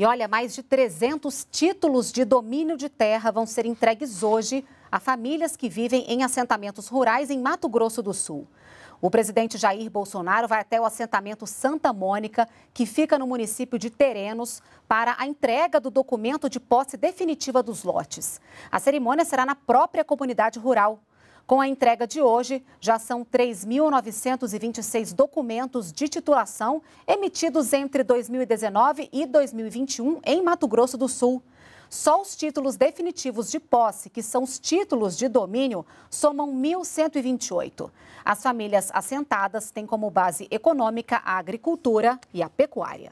E olha, mais de 300 títulos de domínio de terra vão ser entregues hoje a famílias que vivem em assentamentos rurais em Mato Grosso do Sul. O presidente Jair Bolsonaro vai até o assentamento Santa Mônica, que fica no município de Terenos, para a entrega do documento de posse definitiva dos lotes. A cerimônia será na própria comunidade rural com a entrega de hoje, já são 3.926 documentos de titulação emitidos entre 2019 e 2021 em Mato Grosso do Sul. Só os títulos definitivos de posse, que são os títulos de domínio, somam 1.128. As famílias assentadas têm como base econômica a agricultura e a pecuária.